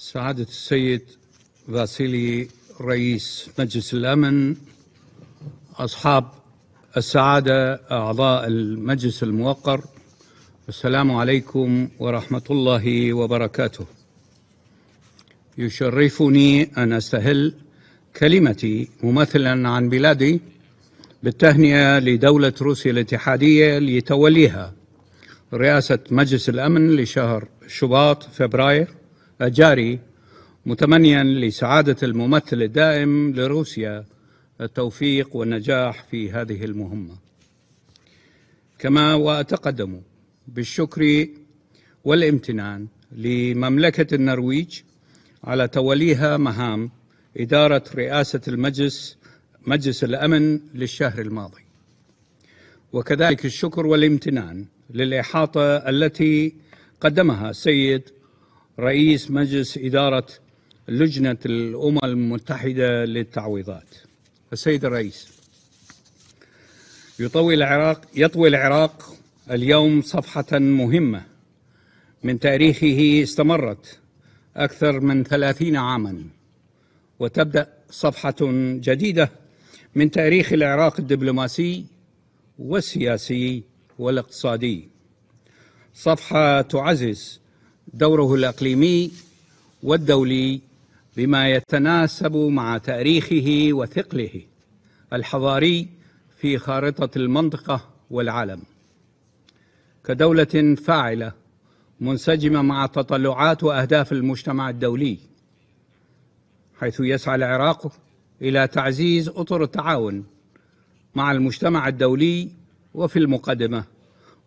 سعادة السيد فاسيلي رئيس مجلس الأمن أصحاب السعادة أعضاء المجلس الموقر السلام عليكم ورحمة الله وبركاته يشرفني أن أستهل كلمتي ممثلا عن بلادي بالتهنئة لدولة روسيا الاتحادية لتوليها رئاسة مجلس الأمن لشهر شباط فبراير جاري متمنيا لسعادة الممثل الدائم لروسيا التوفيق والنجاح في هذه المهمة كما وأتقدم بالشكر والامتنان لمملكة النرويج على توليها مهام إدارة رئاسة المجلس مجلس الأمن للشهر الماضي وكذلك الشكر والامتنان للإحاطة التي قدمها السيد رئيس مجلس إدارة لجنة الأمم المتحدة للتعويضات السيد الرئيس يطوي العراق يطوي العراق اليوم صفحة مهمة من تاريخه استمرت أكثر من ثلاثين عاما وتبدأ صفحة جديدة من تاريخ العراق الدبلوماسي والسياسي والاقتصادي صفحة تعزز دوره الأقليمي والدولي بما يتناسب مع تاريخه وثقله الحضاري في خارطة المنطقة والعالم كدولة فاعلة منسجمة مع تطلعات وأهداف المجتمع الدولي حيث يسعى العراق إلى تعزيز أطر التعاون مع المجتمع الدولي وفي المقدمة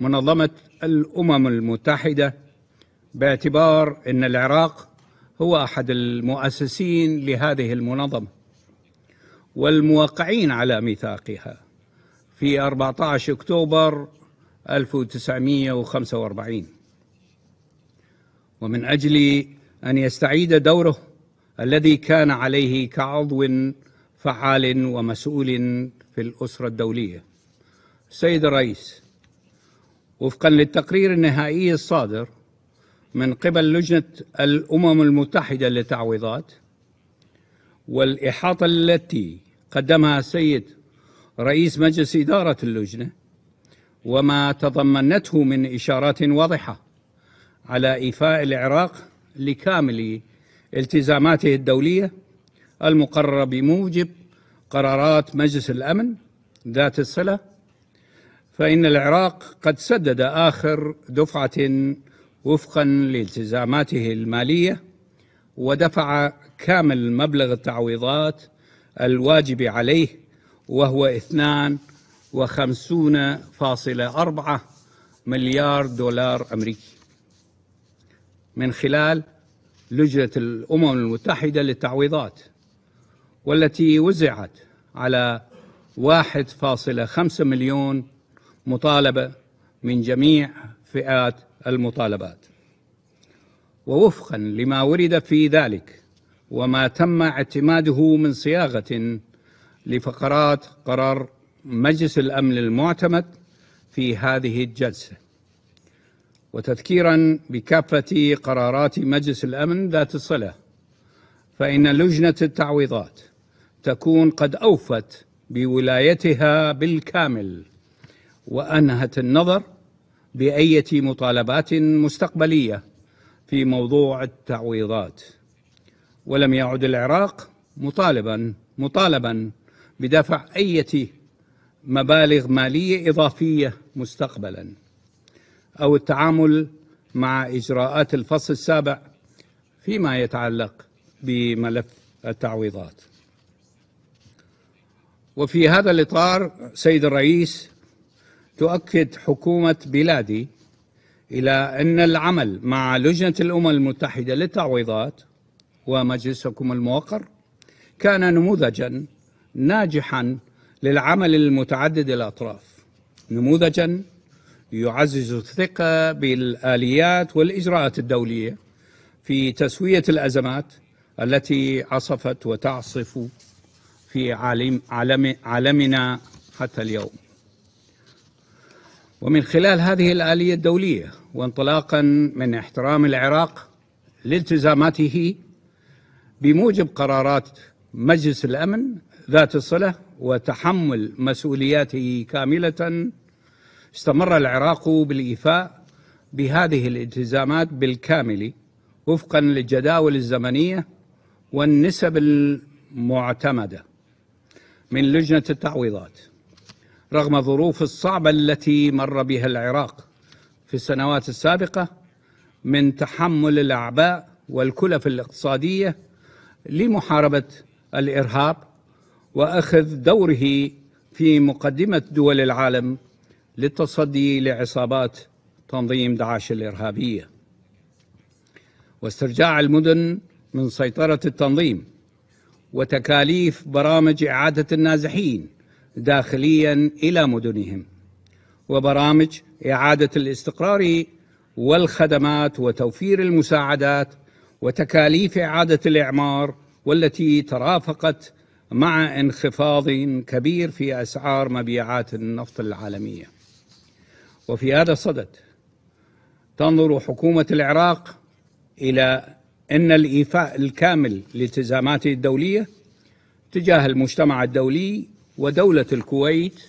منظمة الأمم المتحدة باعتبار أن العراق هو أحد المؤسسين لهذه المنظمة والموقعين على ميثاقها في 14 أكتوبر 1945 ومن أجل أن يستعيد دوره الذي كان عليه كعضو فعال ومسؤول في الأسرة الدولية سيد الرئيس وفقا للتقرير النهائي الصادر من قبل لجنة الأمم المتحدة للتعويضات والإحاطة التي قدمها السيد رئيس مجلس إدارة اللجنة وما تضمنته من إشارات واضحة على إيفاء العراق لكامل التزاماته الدولية المقررة بموجب قرارات مجلس الأمن ذات الصلة فإن العراق قد سدد آخر دفعة وفقا لالتزاماته المالية ودفع كامل مبلغ التعويضات الواجب عليه وهو 52.4 مليار دولار أمريكي من خلال لجنة الأمم المتحدة للتعويضات والتي وزعت على 1.5 مليون مطالبة من جميع فئات المطالبات ووفقا لما ورد في ذلك وما تم اعتماده من صياغة لفقرات قرار مجلس الأمن المعتمد في هذه الجلسة وتذكيرا بكافة قرارات مجلس الأمن ذات الصلة فإن لجنة التعويضات تكون قد أوفت بولايتها بالكامل وأنهت النظر بأية مطالبات مستقبلية في موضوع التعويضات ولم يعد العراق مطالبا مطالبا بدفع أية مبالغ مالية إضافية مستقبلا أو التعامل مع إجراءات الفصل السابع فيما يتعلق بملف التعويضات وفي هذا الإطار سيد الرئيس تؤكد حكومة بلادي إلى أن العمل مع لجنة الأمم المتحدة للتعويضات ومجلسكم الموقر كان نموذجا ناجحا للعمل المتعدد الأطراف نموذجا يعزز الثقة بالآليات والإجراءات الدولية في تسوية الأزمات التي عصفت وتعصف في عالم عالم عالمنا حتى اليوم ومن خلال هذه الآلية الدولية وانطلاقا من احترام العراق لالتزاماته بموجب قرارات مجلس الأمن ذات الصلة وتحمل مسؤولياته كاملة استمر العراق بالإيفاء بهذه الالتزامات بالكامل وفقا للجداول الزمنية والنسب المعتمدة من لجنة التعويضات رغم ظروف الصعبة التي مر بها العراق في السنوات السابقة من تحمل الأعباء والكلف الاقتصادية لمحاربة الإرهاب وأخذ دوره في مقدمة دول العالم للتصدي لعصابات تنظيم داعش الإرهابية واسترجاع المدن من سيطرة التنظيم وتكاليف برامج إعادة النازحين داخليا إلى مدنهم وبرامج إعادة الاستقرار والخدمات وتوفير المساعدات وتكاليف إعادة الإعمار والتي ترافقت مع انخفاض كبير في أسعار مبيعات النفط العالمية وفي هذا الصدد تنظر حكومة العراق إلى أن الإيفاء الكامل لالتزاماته الدولية تجاه المجتمع الدولي ودولة الكويت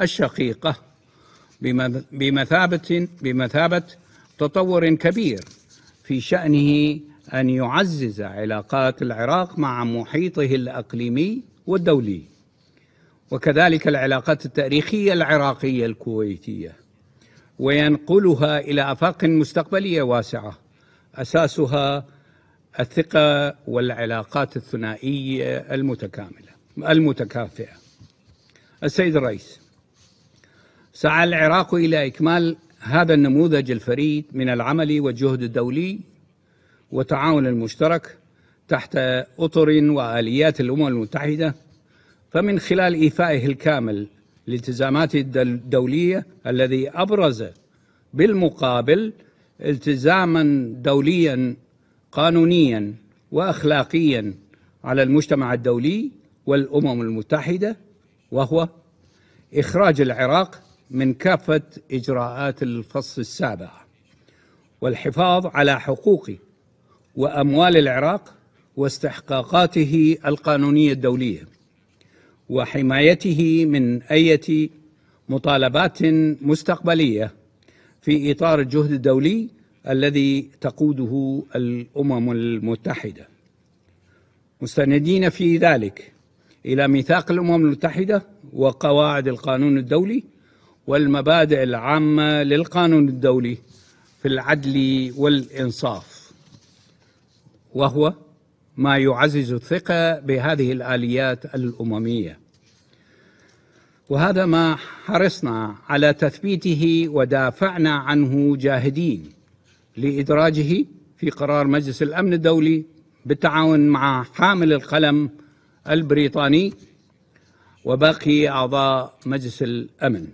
الشقيقة بمثابة بمثابة تطور كبير في شأنه أن يعزز علاقات العراق مع محيطه الأقليمي والدولي وكذلك العلاقات التاريخية العراقية الكويتية وينقلها إلى آفاق مستقبلية واسعة أساسها الثقة والعلاقات الثنائية المتكاملة المتكافئة السيد الرئيس سعى العراق إلى إكمال هذا النموذج الفريد من العمل والجهد الدولي والتعاون المشترك تحت أطر وآليات الأمم المتحدة فمن خلال إيفائه الكامل لالتزامات الدولية الذي أبرز بالمقابل التزاما دوليا قانونيا وأخلاقيا على المجتمع الدولي والأمم المتحدة وهو إخراج العراق من كافة إجراءات الفصل السابع والحفاظ على حقوق وأموال العراق واستحقاقاته القانونية الدولية وحمايته من أي مطالبات مستقبلية في إطار الجهد الدولي الذي تقوده الأمم المتحدة مستندين في ذلك إلى ميثاق الأمم المتحدة وقواعد القانون الدولي والمبادئ العامة للقانون الدولي في العدل والإنصاف وهو ما يعزز الثقة بهذه الآليات الأممية وهذا ما حرصنا على تثبيته ودافعنا عنه جاهدين لإدراجه في قرار مجلس الأمن الدولي بالتعاون مع حامل القلم البريطاني وباقي أعضاء مجلس الأمن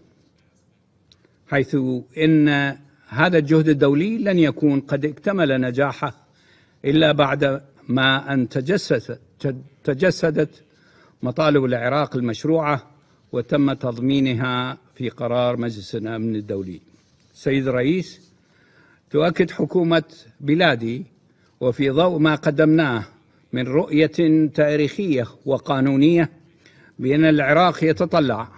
حيث إن هذا الجهد الدولي لن يكون قد اكتمل نجاحه إلا بعد ما أن تجسدت تجسدت مطالب العراق المشروعة وتم تضمينها في قرار مجلس الأمن الدولي سيد الرئيس تؤكد حكومة بلادي وفي ضوء ما قدمناه من رؤية تاريخية وقانونية بأن العراق يتطلع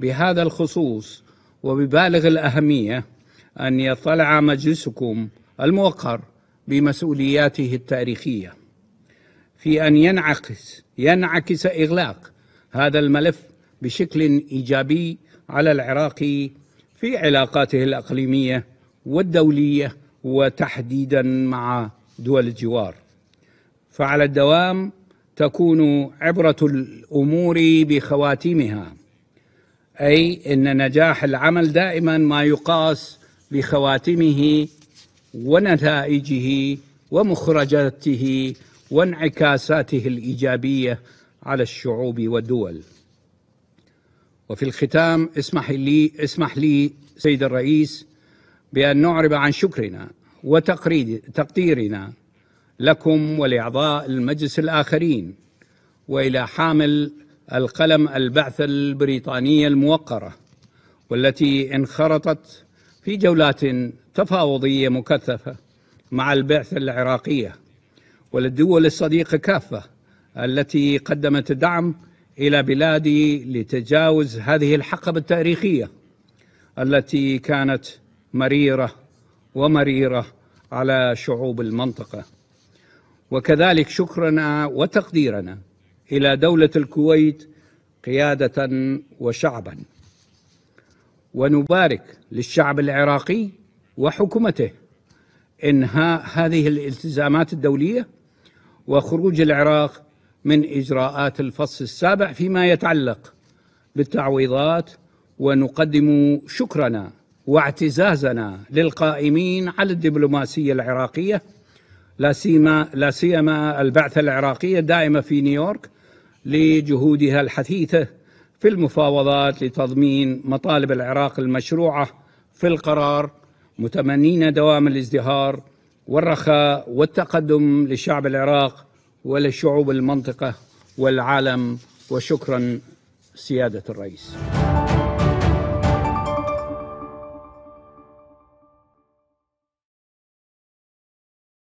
بهذا الخصوص وببالغ الأهمية أن يطلع مجلسكم الموقر بمسؤولياته التاريخية في أن ينعكس ينعكس إغلاق هذا الملف بشكل إيجابي على العراق في علاقاته الأقليمية والدولية وتحديدا مع دول الجوار فعلى الدوام تكون عبرة الأمور بخواتيمها أي أن نجاح العمل دائما ما يقاس بخواتمه ونتائجه ومخرجاته وانعكاساته الإيجابية على الشعوب والدول وفي الختام اسمح لي اسمح لي سيد الرئيس بأن نعرب عن شكرنا وتقديرنا لكم ولإعضاء المجلس الآخرين وإلى حامل القلم البعثة البريطانية الموقرة والتي انخرطت في جولات تفاوضية مكثفة مع البعثة العراقية وللدول الصديقة كافة التي قدمت الدعم إلى بلادي لتجاوز هذه الحقبة التاريخية التي كانت مريرة ومريرة على شعوب المنطقة وكذلك شكرنا وتقديرنا إلى دولة الكويت قيادة وشعبا ونبارك للشعب العراقي وحكومته إنهاء هذه الالتزامات الدولية وخروج العراق من إجراءات الفصل السابع فيما يتعلق بالتعويضات ونقدم شكرنا واعتزازنا للقائمين على الدبلوماسية العراقية لا سيما لا سيما البعثه العراقيه الدائمه في نيويورك لجهودها الحثيثه في المفاوضات لتضمين مطالب العراق المشروعه في القرار متمنين دوام الازدهار والرخاء والتقدم لشعب العراق ولشعوب المنطقه والعالم وشكرا سياده الرئيس